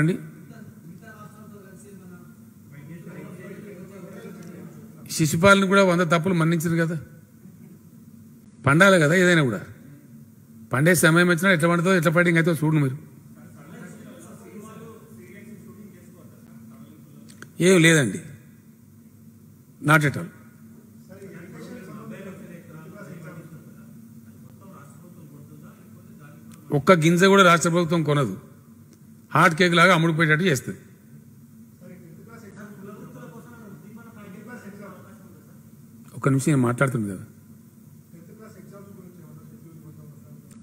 అండి శిశుపాలను కూడా వంద తప్పులు మన్నించారు కదా పండాలి కదా ఏదైనా కూడా పండే సమయం వచ్చినా ఎట్లా పండుతో ఎట్లా పండింగ్ అయితే చూడండి మీరు ఏం లేదండి నాట్ ఎట్ ఆల్ ఒక్క గింజ కూడా రాష్ట్ర ప్రభుత్వం కొనదు హార్ట్ కేక్ లాగా అమ్ముడుపోయేటట్టు చేస్తుంది ఒక్క నిమిషం నేను మాట్లాడుతుంది కదా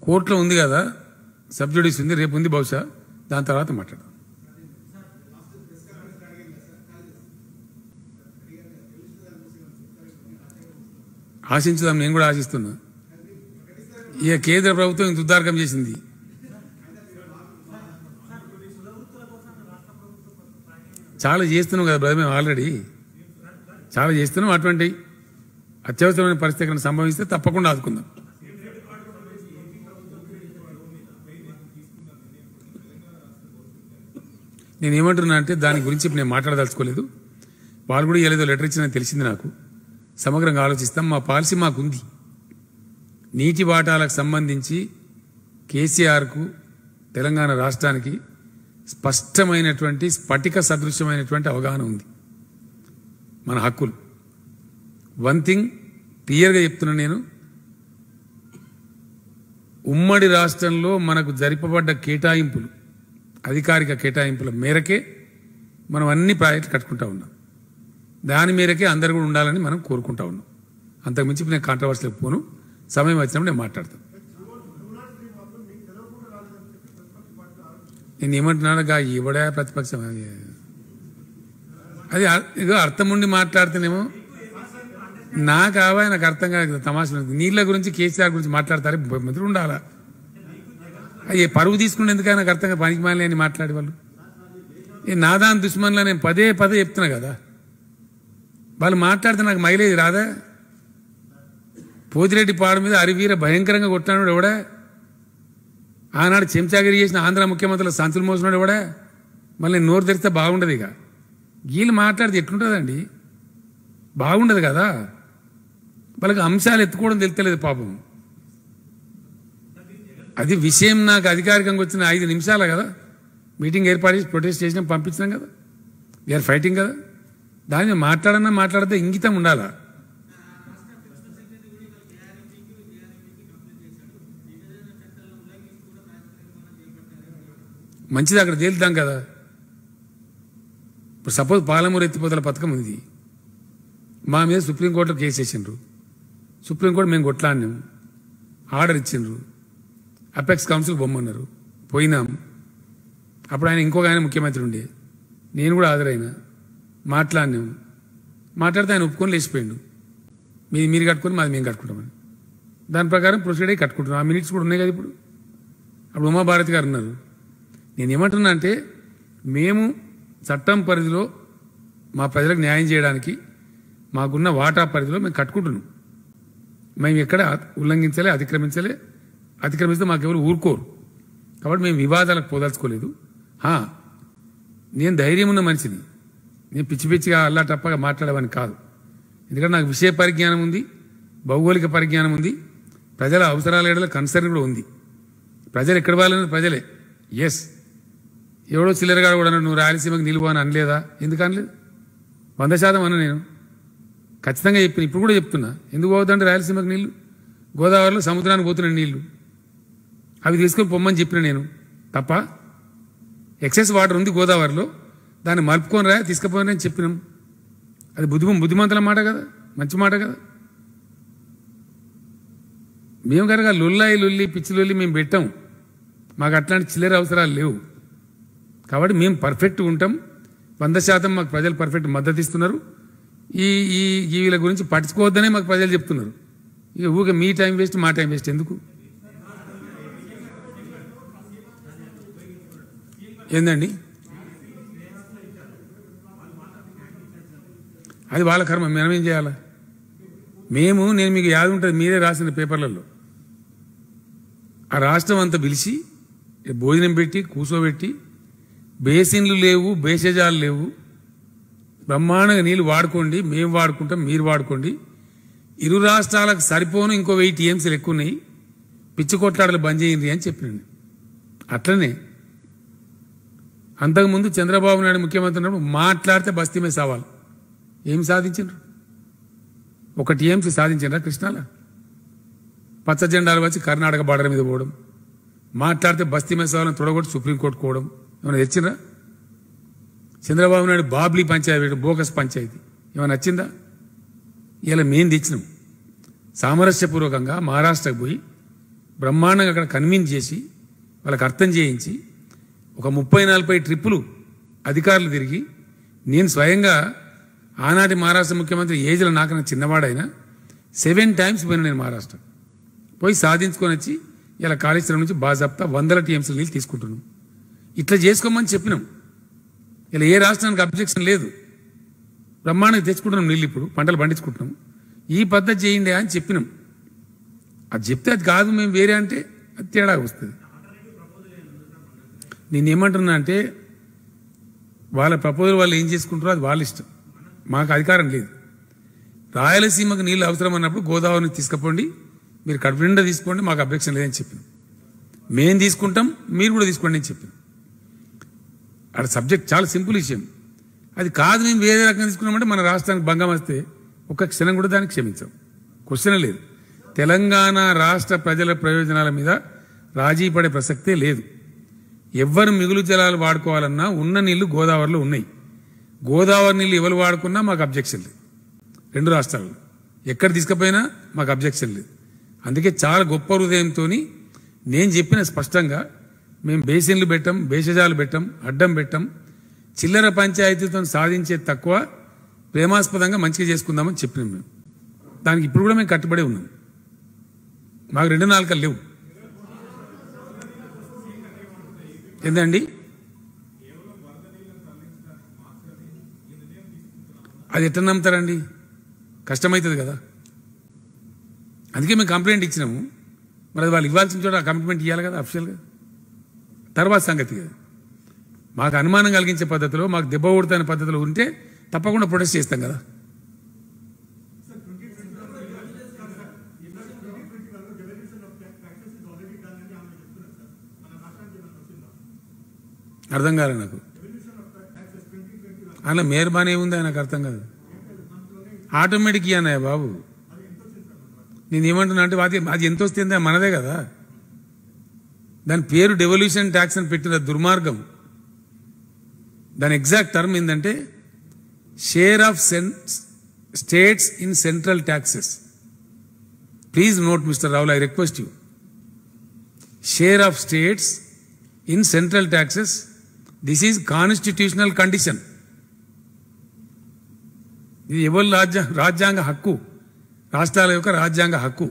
కోర్టులో ఉంది కదా సబ్సిడీస్ ఉంది రేపు ఉంది బహుశా దాని తర్వాత మాట్లాడదాం ఆశించుదాం నేను కూడా ఆశిస్తున్నా ఇక కేంద్ర ప్రభుత్వం ఇంత ఉద్దారకం చేసింది చాలా చేస్తున్నాం కదా బ్రదర్ మేము ఆల్రెడీ చాలా చేస్తున్నాం అటువంటి అత్యవసరమైన పరిస్థితి సంభవిస్తే తప్పకుండా ఆదుకుందాం నేను ఏమంటున్నా అంటే దాని గురించి నేను మాట్లాడదలుచుకోలేదు వాళ్ళు కూడా ఏదో లెటర్ ఇచ్చిన తెలిసింది నాకు సమగ్రంగా ఆలోచిస్తాం మా పాలసీ మాకుంది నీటి వాటాలకు సంబంధించి కేసీఆర్కు తెలంగాణ రాష్ట్రానికి స్పష్టమైనటువంటి స్ఫటిక సదృశ్యమైనటువంటి అవగాహన ఉంది మన హక్కులు వన్ థింగ్ క్లియర్గా చెప్తున్నా నేను ఉమ్మడి రాష్ట్రంలో మనకు జరిపబడ్డ కేటాయింపులు అధికారిక కేటాయింపుల మేరకే మనం అన్ని ప్రాజెక్టులు కట్టుకుంటా ఉన్నాం దాని మేరకే అందరు కూడా ఉండాలని మనం కోరుకుంటా ఉన్నాం అంతకుమించి నేను కాంట్రవర్సీలకు పోను సమయం వచ్చినప్పుడు నేను మాట్లాడతాను నేను ఏమంటున్నాడుగా ఇవడా ప్రతిపక్షం అది ఇదో అర్థం ఉండి మాట్లాడితేనేమో నాకు ఆవా నాకు అర్థం కాదు తమాషా నీళ్ళ గురించి కేసీఆర్ గురించి మాట్లాడతారు ముద్ర ఉండాలా అది పరువు తీసుకుంటే నాకు అర్థం కాదు పనికి మాలి అని మాట్లాడే వాళ్ళు ఈ నాదాన్ దుష్మన్ల నేను పదే పదే చెప్తున్నా కదా వాళ్ళు మాట్లాడితే నాకు మైలేజ్ రాదా పోతిరెడ్డి పాడు మీద అరివీర భయంకరంగా కొట్టాడు ఎవడా ఆనాడు చెంచాగిరి చేసిన ఆంధ్ర ముఖ్యమంత్రులు సంచులు మోసినాడు కూడా మళ్ళీ నోరు తెరిస్తే బాగుండదు ఇక వీళ్ళు మాట్లాడితే ఎట్లుంటుందండి బాగుండదు కదా వాళ్ళకి అంశాలు ఎత్తుకోవడం తెలుస్తలేదు పాపం అది విషయం నాకు అధికారికంగా వచ్చిన ఐదు నిమిషాలు కదా మీటింగ్ ఏర్పాటు చేసి ప్రొటెస్ట్ చేసినాం పంపించినాం కదా వీఆర్ ఫైటింగ్ కదా దాన్ని మాట్లాడన్నా మాట్లాడితే ఇంగితం ఉండాలా మంచిది అక్కడ తేలుద్దాం కదా ఇప్పుడు సపోజ్ పాలమూరు ఎత్తిపోతల పథకం ఉంది మా మీద సుప్రీంకోర్టులో కేసు వేసిండ్రు సుప్రీంకోర్టు మేము కొట్లాడినాం ఆర్డర్ ఇచ్చిండ్రు అపెక్స్ కౌన్సిల్ బొమ్మన్నారు పోయినాం అప్పుడు ఆయన ఇంకొక ఆయన ముఖ్యమంత్రి ఉండే నేను కూడా హాజరైనా మాట్లాడినాం మాట్లాడితే ఆయన ఒప్పుకొని లేచిపోయిండు మీరు మీరు కట్టుకొని మాది మేము కట్టుకుంటామని దాని ప్రకారం ప్రొసీడ్ అయ్యి కట్టుకుంటున్నాం ఆ మినిట్స్ కూడా ఉన్నాయి కదా ఇప్పుడు అప్పుడు ఉమాభారతి గారు ఉన్నారు నేనేమంటున్నా అంటే మేము చట్టం పరిధిలో మా ప్రజలకు న్యాయం చేయడానికి మాకున్న వాటా పరిధిలో మేము కట్టుకుంటున్నాం మేము ఎక్కడ ఉల్లంఘించలే అతిక్రమించలే అతిక్రమిస్తే మాకెవరు ఊరుకోరు కాబట్టి మేము వివాదాలకు పోదాల్చుకోలేదు నేను ధైర్యం ఉన్న మనిషిని నేను పిచ్చి పిచ్చిగా అల్లా తప్పగా మాట్లాడేవాని కాదు ఎందుకంటే నాకు విషయ పరిజ్ఞానం ఉంది భౌగోళిక పరిజ్ఞానం ఉంది ప్రజల అవసరాల కన్సర్న్ కూడా ఉంది ప్రజలు ఎక్కడ వాళ్ళని ప్రజలే ఎస్ ఎవడో చిల్లరగా కూడా నువ్వు రాయలసీమకు నిలువు అని అనలేదా ఎందుకు అనలేదు వంద శాతం అన్న నేను ఖచ్చితంగా చెప్పిన ఇప్పుడు కూడా చెప్తున్నా ఎందుకు పోవద్దండి రాయలసీమకు నీళ్లు గోదావరిలో సముద్రానికి పోతున్నాను నీళ్లు అవి తీసుకొని పొమ్మని చెప్పిన నేను తప్ప ఎక్సెస్ వాటర్ ఉంది గోదావరిలో దాన్ని మలుపుకొని రా తీసుకుపోయినని చెప్పినాం అది బుద్ధి బుద్ధిమంతుల మాట కదా మంచి మాట కదా మేము కనుక లొల్లాయి లొల్లి పిచ్చి లొల్లి మేము పెట్టాం మాకు అట్లాంటి చిల్లర అవసరాలు లేవు కాబట్టి మేము పర్ఫెక్ట్ ఉంటాం వంద శాతం మాకు ప్రజలు పర్ఫెక్ట్ మద్దతు ఇస్తున్నారు ఈ ఈ వీళ్ళ గురించి పట్టించుకోవద్దనే మాకు ప్రజలు చెప్తున్నారు ఇక ఊకే మీ టైం వేస్ట్ మా టైం వేస్ట్ ఎందుకు ఏందండి అది వాళ్ళ కర్మ మనం ఏం చేయాలా మేము నేను మీకు యాది ఉంటుంది మీరే రాసిన పేపర్లలో ఆ రాష్ట్రం అంతా పిలిచి భోజనం పెట్టి కూర్చోబెట్టి బేసిన్లు లేవు బేసేజాలు లేవు బ్రహ్మాండంగా నీళ్ళు వాడుకోండి మేము వాడుకుంటాం మీరు వాడుకోండి ఇరు రాష్ట్రాలకు సరిపోను ఇంకో వెయ్యి టీఎంసీలు ఎక్కువ ఉన్నాయి పిచ్చి కొట్లాడలు బంద్ చేయండి అని చెప్పినండి అట్లనే అంతకుముందు చంద్రబాబు నాయుడు ముఖ్యమంత్రి ఉన్నప్పుడు మాట్లాడితే బస్తీమే సవాల్ ఏం సాధించారు ఒక టీఎంసీ సాధించారా కృష్ణాల పచ్చ జెండాలు వచ్చి కర్ణాటక బార్డర్ మీద పోవడం మాట్లాడితే బస్తీమే సవాల్ని తొడగొట్టి సుప్రీంకోర్టు పోవడం ఏమైనా తెచ్చిందా చంద్రబాబు నాయుడు బాబ్లీ పంచాయతీ బోకస్ పంచాయతీ ఏమైనా నచ్చిందా ఇలా మేము తెచ్చినాం సామరస్యపూర్వకంగా మహారాష్ట్రకు పోయి బ్రహ్మాండంగా అక్కడ కన్విన్స్ చేసి వాళ్ళకి అర్థం చేయించి ఒక ముప్పై నలభై ట్రిప్పులు అధికారులు తిరిగి నేను స్వయంగా ఆనాటి మహారాష్ట్ర ముఖ్యమంత్రి ఏజ్ల నాకన్న చిన్నవాడైనా సెవెన్ టైమ్స్ పోయినా నేను మహారాష్ట్ర పోయి సాధించుకొని వచ్చి ఇలా కాళేశ్వరం నుంచి బాజాప్తా వందల టీఎంసీ నీళ్ళు తీసుకుంటున్నాను ఇట్లా చేసుకోమని చెప్పినాం ఇలా ఏ రాష్ట్రానికి అబ్జెక్షన్ లేదు బ్రహ్మాండంగా తెచ్చుకుంటున్నాం నీళ్ళు ఇప్పుడు పంటలు పండించుకుంటున్నాం ఈ పద్ధతి చేయండి అని చెప్పినాం అది చెప్తే అది కాదు మేము వేరే అంటే అది తేడా వస్తుంది నేను ఏమంటున్నా అంటే వాళ్ళ ప్రపోజల్ వాళ్ళు ఏం చేసుకుంటారో అది వాళ్ళ ఇష్టం మాకు అధికారం లేదు రాయలసీమకు నీళ్ళు అవసరం అన్నప్పుడు గోదావరిని తీసుకుపోండి మీరు కడుపు నిండా తీసుకోండి మాకు అభ్యక్షం లేదని చెప్పిన మేము తీసుకుంటాం మీరు కూడా తీసుకోండి అని చెప్పిన అక్కడ సబ్జెక్ట్ చాలా సింపుల్ విషయం అది కాదు మేము వేరే రకంగా తీసుకున్నామంటే మన రాష్ట్రానికి భంగం వస్తే ఒక్క క్షణం కూడా దానికి క్షమించాం క్వశ్చన్ లేదు తెలంగాణ రాష్ట్ర ప్రజల ప్రయోజనాల మీద రాజీ పడే ప్రసక్తే లేదు ఎవ్వరు మిగులు జలాలు వాడుకోవాలన్నా ఉన్న నీళ్లు గోదావరిలో ఉన్నాయి గోదావరి నీళ్ళు ఎవరు వాడుకున్నా మాకు అబ్జెక్షన్ లేదు రెండు రాష్ట్రాలు ఎక్కడ తీసుకుపోయినా మాకు అబ్జెక్షన్ లేదు అందుకే చాలా గొప్ప హృదయంతో నేను చెప్పిన స్పష్టంగా మేము బేసిన్లు పెట్టం భేషజాలు పెట్టం అడ్డం పెట్టం చిల్లర పంచాయతీతో సాధించే తక్కువ ప్రేమాస్పదంగా మంచిగా చేసుకుందామని చెప్పినాం మేము దానికి ఇప్పుడు కూడా మేము కట్టుబడి ఉన్నాం మాకు రెండు నాలుకలు లేవు ఏందండి అది ఎట్ట నమ్ముతారండి కష్టమవుతుంది కదా అందుకే మేము కంప్లైంట్ ఇచ్చినాము మరి వాళ్ళు ఇవ్వాల్సిన చోట ఆ కమిట్మెంట్ ఇవ్వాలి కదా అఫిషియల్గా తర్వాత సంగతి మాకు అనుమానం కలిగించే పద్ధతిలో మాకు దెబ్బ కొడుతున్న పద్ధతిలో ఉంటే తప్పకుండా ప్రొటెస్ట్ చేస్తాం కదా అర్థం కాలే నాకు అలా మేర్బాన్ ఉంది నాకు అర్థం కాదు ఆటోమేటిక్ అన్నయ్య బాబు నేను ఏమంటున్నా అంటే అది అది ఎంత వస్తుందా మనదే కదా దాని పేరు డెవల్యూషన్ ట్యాక్స్ అని పెట్టిన దుర్మార్గం దాని ఎగ్జాక్ట్ టర్మ్ ఏంటంటే share of states in central taxes please note mister Rahul I request you share of states in central taxes this is constitutional condition ఇది ఎవరి రాజ్య రాజ్యాంగ హక్కు రాష్ట్రాల యొక్క రాజ్యాంగ హక్కు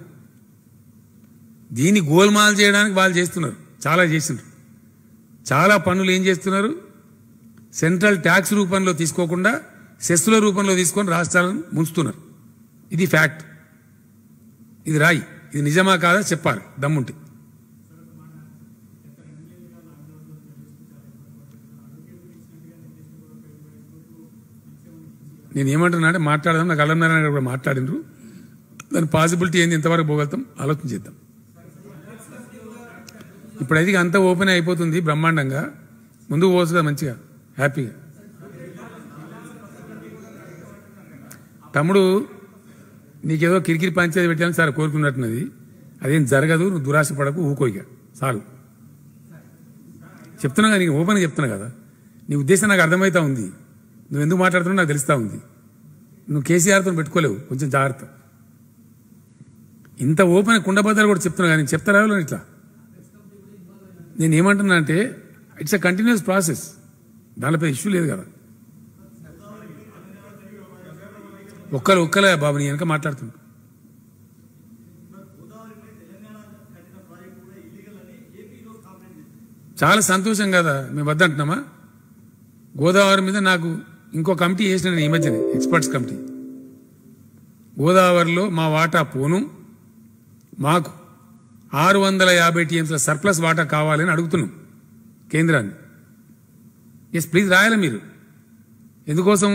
దీన్ని గోల్మాల్ చేయడానికి వాళ్ళు చేస్తున్నారు చాలా చేసినారు చాలా పనులు ఏం చేస్తున్నారు సెంట్రల్ ట్యాక్స్ రూపంలో తీసుకోకుండా సెస్సుల రూపంలో తీసుకొని రాష్ట్రాలను ముంచుతున్నారు ఇది ఫ్యాక్ట్ ఇది రాయి ఇది నిజమా కాదా చెప్పాలి దమ్ముంటే నేను ఏమంటున్నా అంటే మాట్లాడదాం నాకు అల్లం నారాయణ గారు కూడా మాట్లాడినరు దాని పాసిబిలిటీ ఏంది ఎంతవరకు పోగలుగుతాం ఆలోచన చేద్దాం ఇప్పుడైతే అంతా ఓపెన్ అయిపోతుంది బ్రహ్మాండంగా ముందు పోసుగా మంచిగా హ్యాపీగా తమ్ముడు నీకేదో కిరికిరి పంచేది పెట్టాలని సార్ కోరుకున్నట్టున్నది అదేం జరగదు నువ్వు దురాశ పడకు ఊకోయిగా చాలు చెప్తున్నా నీకు ఓపెన్గా చెప్తున్నా కదా నీ ఉద్దేశం నాకు అర్థమవుతా ఉంది నువ్వు ఎందుకు మాట్లాడుతున్నావు నాకు తెలుస్తూ ఉంది నువ్వు కేసీఆర్తో పెట్టుకోలేవు కొంచెం జాగ్రత్త ఇంత ఓపెన్ కుండబద్దలు కూడా చెప్తున్నావు కానీ చెప్తారా ఇట్లా నేను ఏమంటున్నా అంటే ఇట్స్ అ కంటిన్యూస్ ప్రాసెస్ దానిపై ఇష్యూ లేదు కదా ఒక్కరు ఒక్కలే బాబు నేను వెనక మాట్లాడుతున్నా చాలా సంతోషం కదా మేము వద్ద అంటున్నామా గోదావరి మీద నాకు ఇంకో కమిటీ వేసిన ఈ మధ్యనే ఎక్స్పర్ట్స్ కమిటీ గోదావరిలో మా వాటా పోను మాకు ఆరు వందల యాభై టీఎంసీల సర్ప్లస్ వాటా కావాలని అడుగుతున్నాం కేంద్రాన్ని ఎస్ ప్లీజ్ రాయాలి మీరు ఎందుకోసం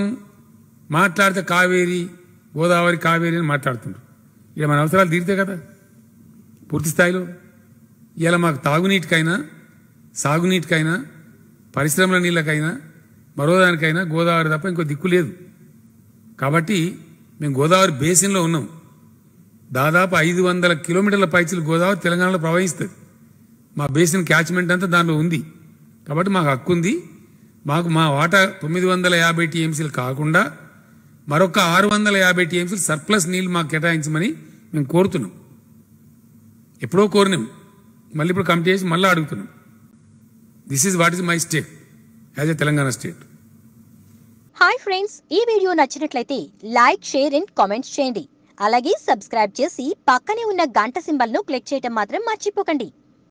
మాట్లాడితే కావేరి గోదావరి కావేరి అని మాట్లాడుతుండ్రు ఇక మన అవసరాలు తీరితే కదా పూర్తి స్థాయిలో ఇలా మాకు తాగునీటికైనా సాగునీటికైనా పరిశ్రమల నీళ్ళకైనా మరోదానికైనా గోదావరి తప్ప ఇంకో దిక్కు లేదు కాబట్టి మేము గోదావరి బేసిన్లో ఉన్నాం దాదాపు ఐదు వందల కిలోమీటర్ల పైచలు గోదావరి తెలంగాణలో ప్రవహిస్తుంది మా బేసిన్ క్యాచ్మెంట్ అంతా దానిలో ఉంది కాబట్టి మాకు హక్కు ఉంది మాకు మా వాటా తొమ్మిది వందల యాభై టీఎంసీలు కాకుండా మరొక ఆరు వందల యాభై టీఎంసీలు సర్ప్లస్ నీళ్లు మాకు కేటాయించమని మేము కోరుతున్నాం ఎప్పుడో కోరినాం మళ్ళీ ఇప్పుడు కమిటీ చేసి మళ్ళీ అడుగుతున్నాం this is what is my state as a Telangana state hi friends ఈ వీడియో నచ్చినట్లయితే లైక్ షేర్ అండ్ కామెంట్స్ చేయండి అలాగే సబ్స్క్రైబ్ చేసి పక్కనే ఉన్న గంట సింబల్ను క్లిక్ చేయటం మాత్రం మర్చిపోకండి